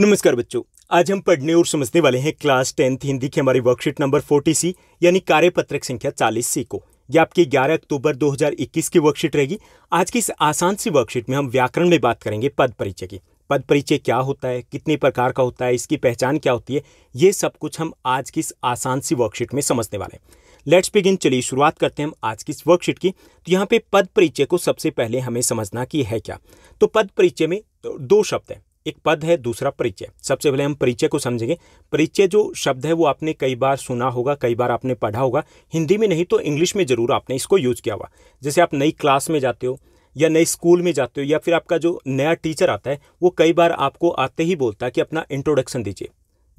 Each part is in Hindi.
नमस्कार बच्चों आज हम पढ़ने और समझने वाले हैं क्लास टेंथ हिंदी की हमारी वर्कशीट नंबर फोर्टी सी यानी कार्यपत्रक संख्या चालीस सी को यह आपकी 11 अक्टूबर 2021 की वर्कशीट रहेगी आज की इस आसान सी वर्कशीट में हम व्याकरण में बात करेंगे पद परिचय की पद परिचय क्या होता है कितने प्रकार का होता है इसकी पहचान क्या होती है ये सब कुछ हम आज की इस आसान सी वर्कशीट में समझने वाले हैं लेट्स बिगिन चलिए शुरुआत करते हैं हम आज की इस वर्कशीट की तो यहाँ पे पद परिचय को सबसे पहले हमें समझना कि है क्या तो पद परिचय में दो शब्द हैं एक पद है दूसरा परिचय सबसे पहले हम परिचय को समझेंगे परिचय जो शब्द है वो आपने कई बार सुना होगा कई बार आपने पढ़ा होगा हिंदी में नहीं तो इंग्लिश में ज़रूर आपने इसको यूज़ किया हुआ जैसे आप नई क्लास में जाते हो या नए स्कूल में जाते हो या फिर आपका जो नया टीचर आता है वो कई बार आपको आते ही बोलता है कि अपना इंट्रोडक्शन दीजिए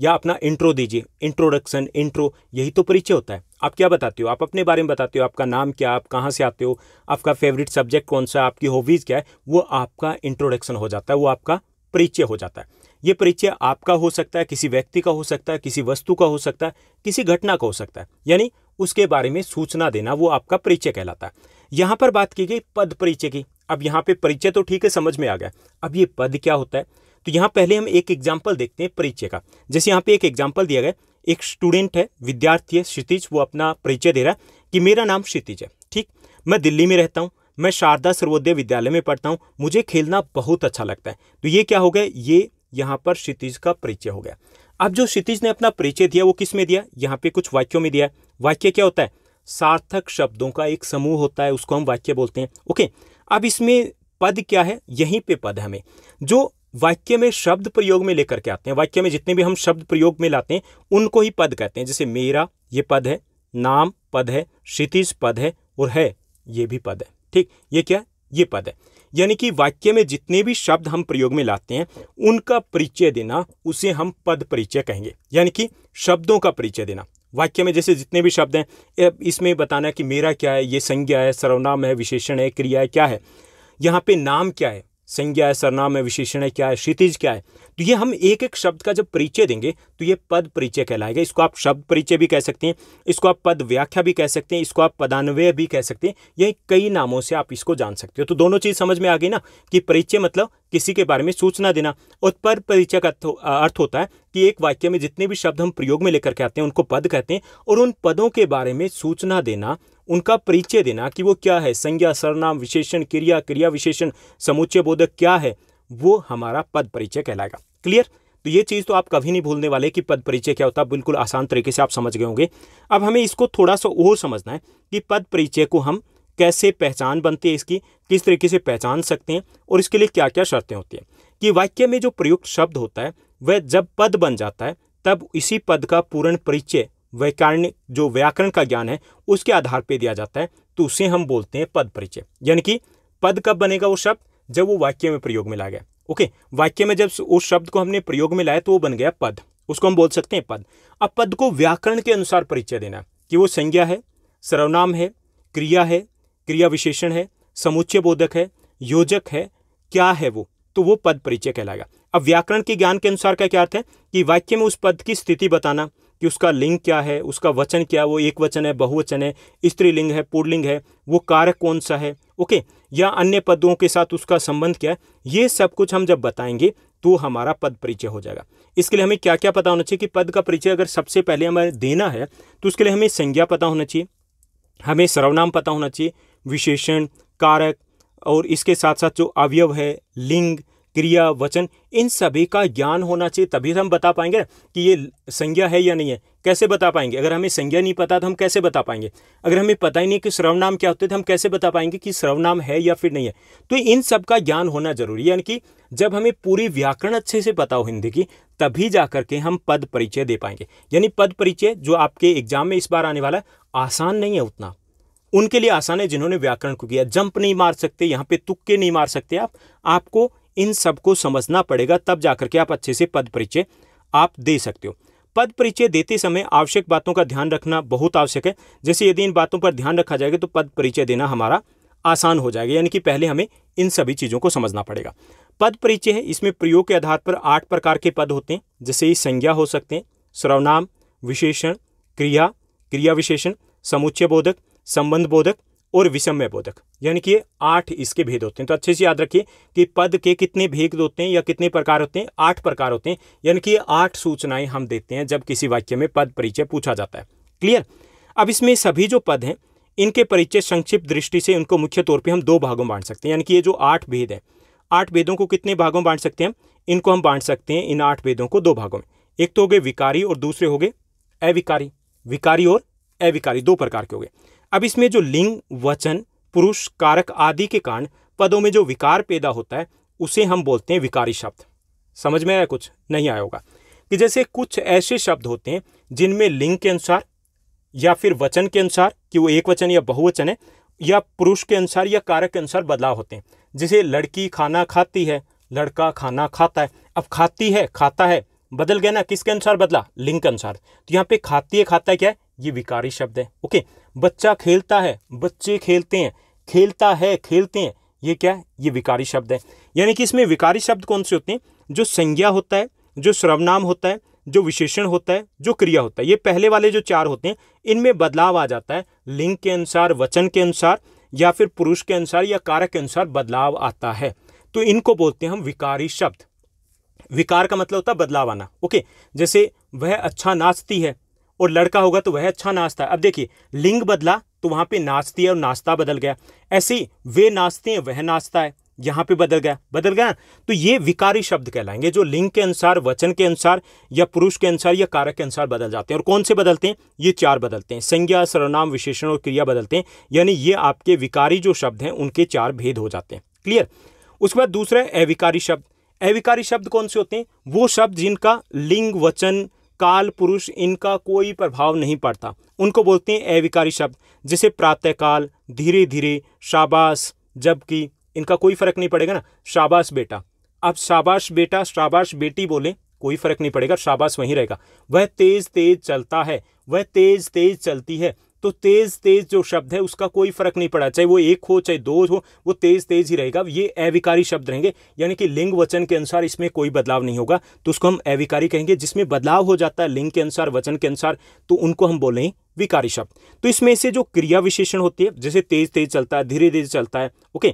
या अपना इंट्रो दीजिए इंट्रोडक्शन इंट्रो यही तो परिचय होता है आप क्या बताते हो आप अपने बारे में बताते हो आपका नाम क्या आप कहाँ से आते हो आपका फेवरेट सब्जेक्ट कौन सा आपकी हॉबीज़ क्या है वो आपका इंट्रोडक्शन हो जाता है वो आपका परिचय हो जाता है ये परिचय आपका हो सकता है किसी व्यक्ति का हो सकता है किसी वस्तु का हो सकता है किसी घटना का हो सकता है यानी उसके बारे में सूचना देना वो आपका परिचय कहलाता है यहाँ पर बात की गई पद परिचय की अब यहाँ पे परिचय तो ठीक है समझ में आ गया अब ये पद क्या होता है तो यहाँ पहले हम एक एग्जाम्पल देखते हैं परिचय का जैसे यहाँ पे एक एग्जाम्पल दिया गया एक स्टूडेंट है विद्यार्थी है क्षितिज वो अपना परिचय दे रहा है कि मेरा नाम क्षितिज है ठीक मैं दिल्ली में रहता हूँ मैं शारदा सर्वोदय विद्यालय में पढ़ता हूँ मुझे खेलना बहुत अच्छा लगता है तो ये क्या हो गया ये यहाँ पर क्षितिज का परिचय हो गया अब जो क्षितिज ने अपना परिचय दिया वो किस में दिया यहाँ पे कुछ वाक्यों में दिया वाक्य क्या होता है सार्थक शब्दों का एक समूह होता है उसको हम वाक्य बोलते हैं ओके अब इसमें पद क्या है यहीं पे पद हमें जो वाक्य में शब्द प्रयोग में लेकर के आते हैं वाक्य में जितने भी हम शब्द प्रयोग में लाते हैं उनको ही पद कहते हैं जैसे मेरा ये पद है नाम पद है क्षितिज पद है और है ये भी पद है ठीक ये क्या ये पद है यानी कि वाक्य में जितने भी शब्द हम प्रयोग में लाते हैं उनका परिचय देना उसे हम पद परिचय कहेंगे यानी कि शब्दों का परिचय देना वाक्य में जैसे जितने भी शब्द हैं इसमें बताना कि मेरा क्या है ये संज्ञा है सर्वनाम है विशेषण है क्रिया है क्या है यहाँ पे नाम क्या है संज्ञा है सरनाम है विशेषण है क्या है क्षितिज क्या है तो ये हम एक एक शब्द का जब परिचय देंगे तो ये पद परिचय कहलाएगा इसको आप शब्द परिचय भी कह सकते हैं इसको आप पद व्याख्या भी कह सकते हैं इसको आप पदान्वय भी कह सकते हैं यही कई नामों से आप इसको जान सकते हो तो दोनों चीज़ समझ में आ गई ना कि परिचय मतलब किसी के बारे में सूचना देना और पद परिचय का तो, अर्थ होता है कि एक वाक्य में जितने भी शब्द हम प्रयोग में लेकर के आते हैं उनको पद कहते हैं और उन पदों के बारे में सूचना देना उनका परिचय देना कि वो क्या है संज्ञा सरनाम विशेषण क्रिया क्रिया विशेषण समुच्चय बोधक क्या है वो हमारा पद परिचय कहलाएगा क्लियर तो ये चीज़ तो आप कभी नहीं भूलने वाले कि पद परिचय क्या होता है बिल्कुल आसान तरीके से आप समझ गए होंगे अब हमें इसको थोड़ा सा और समझना है कि पद परिचय को हम कैसे पहचान बनती है इसकी किस तरीके से पहचान सकते हैं और इसके लिए क्या क्या शर्तें होती हैं कि वाक्य में जो प्रयुक्त शब्द होता है वह जब पद बन जाता है तब इसी पद का पूर्ण परिचय वैकारणिक जो व्याकरण का ज्ञान है उसके आधार पर दिया जाता है तो उसे हम बोलते हैं पद परिचय यानी कि पद कब बनेगा वो शब्द जब वो वाक्य में प्रयोग में ला गया ओके वाक्य में जब उस शब्द को हमने प्रयोग में लाया तो वो बन गया पद उसको हम बोल सकते हैं पद अब पद को व्याकरण के अनुसार परिचय देना कि वो संज्ञा है सर्वनाम है क्रिया है क्रिया विशेषण है समुच्चय बोधक है योजक है क्या है वो तो वो पद परिचय कहलाएगा अब व्याकरण के ज्ञान के अनुसार का क्या अर्थ है कि वाक्य में उस पद की स्थिति बताना कि उसका लिंग क्या है उसका वचन क्या है वो एक वचन है बहुवचन है स्त्रीलिंग है पूर्णलिंग है वो कारक कौन सा है ओके या अन्य पदों के साथ उसका संबंध क्या है ये सब कुछ हम जब बताएंगे तो हमारा पद परिचय हो जाएगा इसके लिए हमें क्या क्या पता होना चाहिए कि पद का परिचय अगर सबसे पहले हमें देना है तो उसके लिए हमें संज्ञा पता होना चाहिए हमें सर्वनाम पता होना चाहिए विशेषण कारक और इसके साथ साथ जो अवयव है लिंग क्रिया वचन इन सभी का ज्ञान होना चाहिए तभी तो हम बता पाएंगे कि ये संज्ञा है या नहीं है कैसे बता पाएंगे अगर हमें संज्ञा नहीं पता तो हम कैसे बता पाएंगे अगर हमें पता ही नहीं कि सर्वनाम क्या होते तो हम कैसे बता पाएंगे कि सर्वनाम है या फिर नहीं है तो इन सब का ज्ञान होना जरूरी है यानी कि जब हमें पूरी व्याकरण अच्छे से पता हो हिंदी की तभी जा करके हम पद परिचय दे पाएंगे यानी पद परिचय जो आपके एग्जाम में इस बार आने वाला है आसान नहीं है उतना उनके लिए आसान है जिन्होंने व्याकरण को किया जंप नहीं मार सकते यहाँ पे तुक्के नहीं मार सकते आप आपको इन सबको समझना पड़ेगा तब जाकर के आप अच्छे से पद परिचय आप दे सकते हो पद परिचय देते समय आवश्यक बातों का ध्यान रखना बहुत आवश्यक है जैसे यदि इन बातों पर ध्यान रखा जाएगा तो पद परिचय देना हमारा आसान हो जाएगा यानी कि पहले हमें इन सभी चीज़ों को समझना पड़ेगा पद परिचय है इसमें प्रयोग के आधार पर आठ प्रकार के पद होते हैं जैसे ये संज्ञा हो सकते हैं सर्वनाम विशेषण क्रिया क्रिया विशेषण समुच्चय बोधक संबंध बोधक और विषम्य बोधक यानी कि आठ इसके भेद होते हैं तो अच्छे से याद रखिए कि पद के कितने भेद होते हैं या कितने प्रकार होते हैं आठ प्रकार होते हैं यानी कि आठ सूचनाएं हम देते हैं जब किसी वाक्य में पद परिचय पूछा जाता है क्लियर अब इसमें सभी जो पद हैं इनके परिचय संक्षिप्त दृष्टि से उनको मुख्य तौर पर हम दो भागों में बांट सकते हैं यानी कि ये जो आठ भेद हैं आठ भेदों को कितने भागों में बांट सकते हैं इनको हम बांट सकते हैं इन आठ भेदों को दो भागों में एक तो हो गए विकारी और दूसरे हो गए अविकारी विकारी और अविकारी दो प्रकार के हो गए अब इसमें जो लिंग वचन पुरुष कारक आदि के कारण पदों में जो विकार पैदा होता है उसे हम बोलते हैं विकारी शब्द समझ में आया कुछ नहीं आया होगा कि जैसे कुछ ऐसे शब्द होते हैं जिनमें लिंग के अनुसार या फिर वचन के अनुसार कि वो एक वचन या बहुवचन है या पुरुष के अनुसार या कारक के अनुसार बदलाव होते हैं जैसे लड़की खाना खाती है लड़का खाना खाता है अब खाती है खाता है बदल गया ना किसके अनुसार बदला लिंग के अनुसार तो यहाँ पे खाती है खाता है क्या है ये विकारी शब्द है ओके बच्चा खेलता है बच्चे खेलते हैं खेलता है खेलते हैं ये क्या है ये विकारी शब्द है यानी कि इसमें विकारी शब्द कौन से होते हैं जो संज्ञा होता है जो सर्वनाम होता है जो विशेषण होता है जो क्रिया होता है ये पहले वाले जो चार होते हैं इनमें बदलाव आ जाता है लिंग के अनुसार वचन के अनुसार या फिर पुरुष के अनुसार या कारक के अनुसार बदलाव आता है तो इनको बोलते हैं हम विकारी शब्द विकार का मतलब होता है बदलाव आना ओके जैसे वह अच्छा नाचती है और लड़का होगा तो वह अच्छा नाचता है अब देखिए लिंग बदला तो वहाँ पे नाचती है और नाश्ता बदल गया ऐसे ही वे नाचते हैं वह नाचता है यहाँ पे बदल गया बदल गया तो ये विकारी शब्द कहलाएंगे जो लिंग के अनुसार वचन के अनुसार या पुरुष के अनुसार या कारक के अनुसार बदल जाते हैं और कौन से बदलते हैं ये चार बदलते हैं संज्ञा सर्वनाम विशेषण और क्रिया बदलते हैं यानी ये आपके विकारी जो शब्द हैं उनके चार भेद हो जाते हैं क्लियर उसके बाद दूसरा है अविकारी शब्द अविकारी शब्द कौन से होते हैं वो शब्द जिनका लिंग वचन काल पुरुष इनका कोई प्रभाव नहीं पड़ता उनको बोलते हैं अविकारी शब्द जिसे प्रातःकाल धीरे धीरे शाबाश जबकि इनका कोई फर्क नहीं पड़ेगा ना शाबाश बेटा अब शाबाश बेटा शाबाश बेटी बोले कोई फर्क नहीं पड़ेगा शाबाश वहीं रहेगा वह तेज तेज चलता है वह तेज तेज चलती है तो तेज तेज जो शब्द है उसका कोई फर्क नहीं पड़ा चाहे वो एक हो चाहे दो हो वो तेज तेज ही रहेगा ये अविकारी शब्द रहेंगे यानी कि लिंग वचन के अनुसार इसमें कोई बदलाव नहीं होगा तो उसको हम अविकारी कहेंगे जिसमें बदलाव हो जाता है लिंग के अनुसार वचन के अनुसार तो उनको हम बोले विकारी शब्द तो इसमें से जो क्रिया विशेषण होती है जैसे तेज तेज चलता है धीरे धीरे चलता है ओके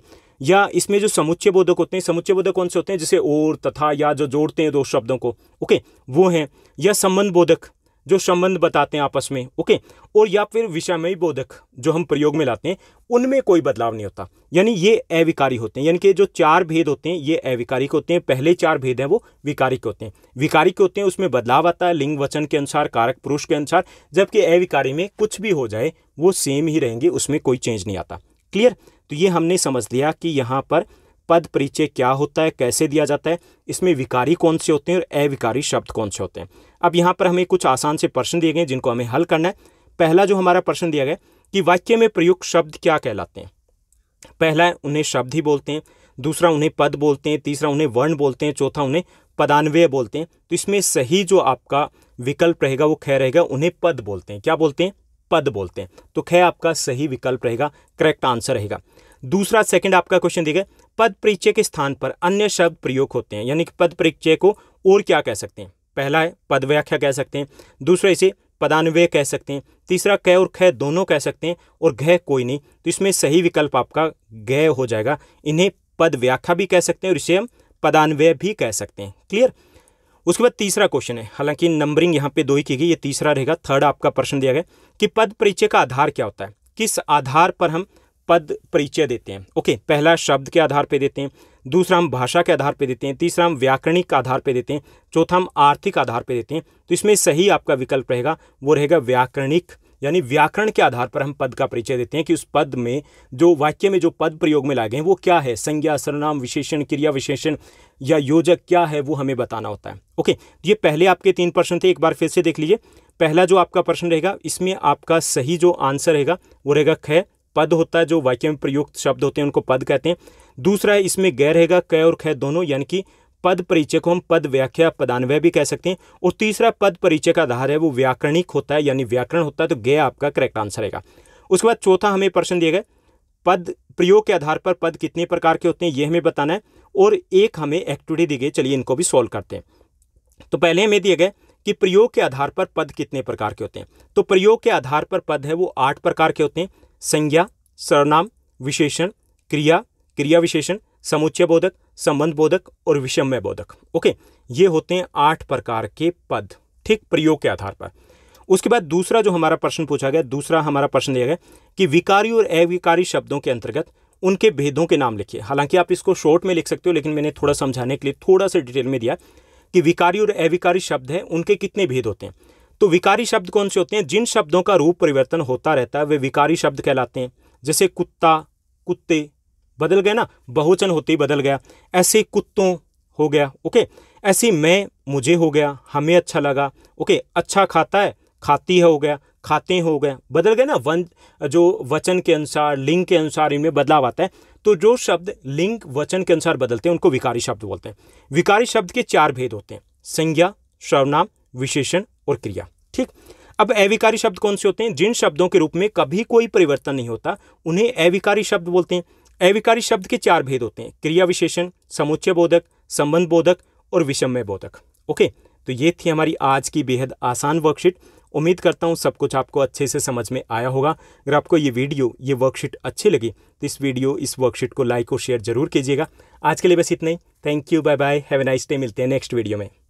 या इसमें जो समुच्चय बोधक होते हैं समुच्चय बोधक कौन से होते हैं जैसे और तथा या जो जोड़ते हैं दो शब्दों को ओके वो हैं या संबंध बोधक जो संबंध बताते हैं आपस में ओके और या फिर विषयमयी बोधक जो हम प्रयोग में लाते हैं उनमें कोई बदलाव नहीं होता यानी ये अविकारी होते हैं यानी कि जो चार भेद होते हैं ये अविकारिक होते हैं पहले चार भेद हैं वो विकारिक होते हैं विकारिक होते हैं उसमें बदलाव आता है लिंग वचन के अनुसार कारक पुरुष के अनुसार जबकि अविकारी में कुछ भी हो जाए वो सेम ही रहेंगे उसमें कोई चेंज नहीं आता क्लियर तो ये हमने समझ लिया कि यहाँ पर पद परिचय क्या होता है कैसे दिया जाता है इसमें विकारी कौन से होते हैं और अविकारी शब्द कौन से होते हैं अब यहाँ पर हमें कुछ आसान से प्रश्न दिए गए जिनको हमें हल करना है पहला जो हमारा प्रश्न दिया गया कि वाक्य में प्रयुक्त शब्द क्या कहलाते हैं पहला उन्हें शब्द ही बोलते हैं दूसरा उन्हें पद बोलते हैं तीसरा उन्हें वर्ण बोलते हैं चौथा उन्हें पदान्वय बोलते हैं तो इसमें सही जो आपका विकल्प रहेगा वो खै रहेगा उन्हें पद बोलते हैं क्या बोलते हैं पद बोलते हैं तो खै आपका सही विकल्प रहेगा करेक्ट आंसर रहेगा दूसरा सेकंड आपका क्वेश्चन दिया पद परिचय के स्थान पर अन्य शब्द प्रयोग होते हैं यानी कि पद परिचय को और क्या कह सकते हैं पहला है पद व्याख्या कह सकते हैं दूसरा इसे पदान्वय कह सकते हैं तीसरा कह और खय दोनों कह सकते हैं और घ कोई नहीं तो इसमें सही विकल्प आपका गय हो जाएगा इन्हें पद व्याख्या भी कह सकते हैं और इसे हम पदान्वय भी कह सकते हैं क्लियर उसके बाद तीसरा क्वेश्चन है हालांकि नंबरिंग यहाँ पे दो ही की गई ये तीसरा रहेगा थर्ड आपका प्रश्न दिया गया कि पद परिचय का आधार क्या होता है किस आधार पर हम पद परिचय देते हैं ओके पहला शब्द के आधार पर देते हैं दूसरा हम भाषा के आधार पर देते हैं तीसरा हम व्याकरणिक आधार पर देते हैं चौथा हम आर्थिक आधार पर देते हैं तो इसमें सही आपका विकल्प रहेगा वो रहेगा व्याकरणिक यानी व्याकरण के आधार पर हम पद का परिचय देते हैं कि उस पद में जो वाक्य में जो पद प्रयोग में लाए गए हैं वो क्या है संज्ञा सरनाम विशेषण क्रिया विशेषण या योजक क्या है वो हमें बताना होता है ओके तो ये पहले आपके तीन प्रश्न थे एक बार फिर से देख लीजिए पहला जो आपका प्रश्न रहेगा इसमें आपका सही जो आंसर रहेगा वो रहेगा ख पद होता है जो वाक्य में प्रयुक्त शब्द होते हैं उनको पद कहते हैं दूसरा है इसमें गैर रहेगा कै और खै दोनों यानी कि पद परिचय को हम पद व्याख्या पदान्वय भी कह सकते हैं और तीसरा पद परिचय का आधार है वो व्याकरणिक होता है यानी व्याकरण होता है तो गय आपका करेक्ट आंसर रहेगा उसके बाद चौथा हमें प्रश्न दिया गया पद प्रयोग के आधार पर पद कितने प्रकार के होते हैं ये हमें बताना है और एक हमें एक्टिविटी दी गई चलिए इनको भी सॉल्व करते हैं तो पहले हमें दिए गए कि प्रयोग के आधार पर पद कितने प्रकार के होते हैं तो प्रयोग के आधार पर पद है वो आठ प्रकार के होते हैं संज्ञा सर्वनाम विशेषण क्रिया क्रिया विशेषण समुच्चय बोधक संबंध बोधक और विषम्य बोधक ओके ये होते हैं आठ प्रकार के पद ठीक प्रयोग के आधार पर उसके बाद दूसरा जो हमारा प्रश्न पूछा गया दूसरा हमारा प्रश्न दिया गया कि विकारी और अविकारी शब्दों के अंतर्गत उनके भेदों के नाम लिखिए हालांकि आप इसको शॉर्ट में लिख सकते हो लेकिन मैंने थोड़ा समझाने के लिए थोड़ा सा डिटेल में दिया कि विकारी और अविकारी शब्द हैं उनके कितने भेद होते हैं तो विकारी शब्द कौन से होते हैं जिन शब्दों का रूप परिवर्तन होता रहता है वे विकारी शब्द कहलाते हैं जैसे कुत्ता कुत्ते बदल गए ना बहुचन होते ही बदल गया ऐसे कुत्तों हो गया ओके ऐसे मैं मुझे हो गया हमें अच्छा लगा ओके अच्छा खाता है खाती है हो गया खाते हो गया बदल गए ना वन जो वचन के अनुसार लिंग के अनुसार इनमें बदलाव आता है तो जो शब्द लिंग वचन के अनुसार बदलते हैं उनको विकारी शब्द बोलते हैं विकारी शब्द के चार भेद होते हैं संज्ञा सर्वनाम विशेषण और क्रिया ठीक अब अविकारी शब्द कौन से होते हैं जिन शब्दों के रूप में कभी कोई परिवर्तन नहीं होता उन्हें अविकारी शब्द बोलते हैं अविकारी शब्द के चार भेद होते हैं क्रिया विशेषण समुच्चय बोधक संबंध बोधक और विषम्य बोधक ओके तो ये थी हमारी आज की बेहद आसान वर्कशीट उम्मीद करता हूँ सब कुछ आपको अच्छे से समझ में आया होगा अगर आपको ये वीडियो ये वर्कशीट अच्छी लगी तो इस वीडियो इस वर्कशीट को लाइक और शेयर जरूर कीजिएगा आज के लिए बस इतना ही thank you bye bye have a nice day मिलते हैं नेक्स्ट वीडियो में